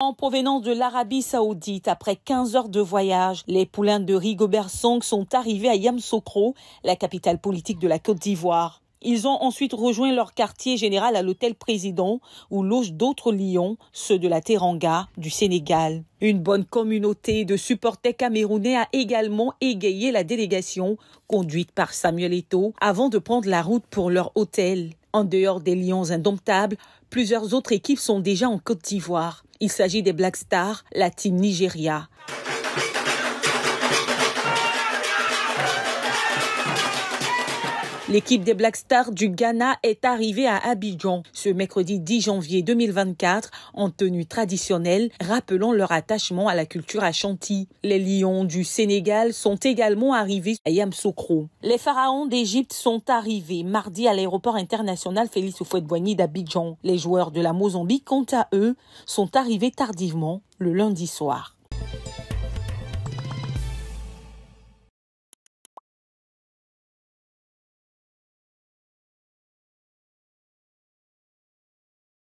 En provenance de l'Arabie saoudite, après 15 heures de voyage, les poulains de Rigobert Song sont arrivés à Yamsokro, la capitale politique de la Côte d'Ivoire. Ils ont ensuite rejoint leur quartier général à l'hôtel Président, où logent d'autres lions, ceux de la Teranga, du Sénégal. Une bonne communauté de supporters camerounais a également égayé la délégation, conduite par Samuel Eto, avant de prendre la route pour leur hôtel. En dehors des Lions indomptables, plusieurs autres équipes sont déjà en Côte d'Ivoire. Il s'agit des Black Stars, la Team Nigeria, L'équipe des Black Stars du Ghana est arrivée à Abidjan ce mercredi 10 janvier 2024 en tenue traditionnelle, rappelant leur attachement à la culture Ashanti. Les Lions du Sénégal sont également arrivés à Yamsoukro. Les Pharaons d'Égypte sont arrivés mardi à l'aéroport international Félix Houphouët-Boigny d'Abidjan. Les joueurs de la Mozambique, quant à eux, sont arrivés tardivement le lundi soir.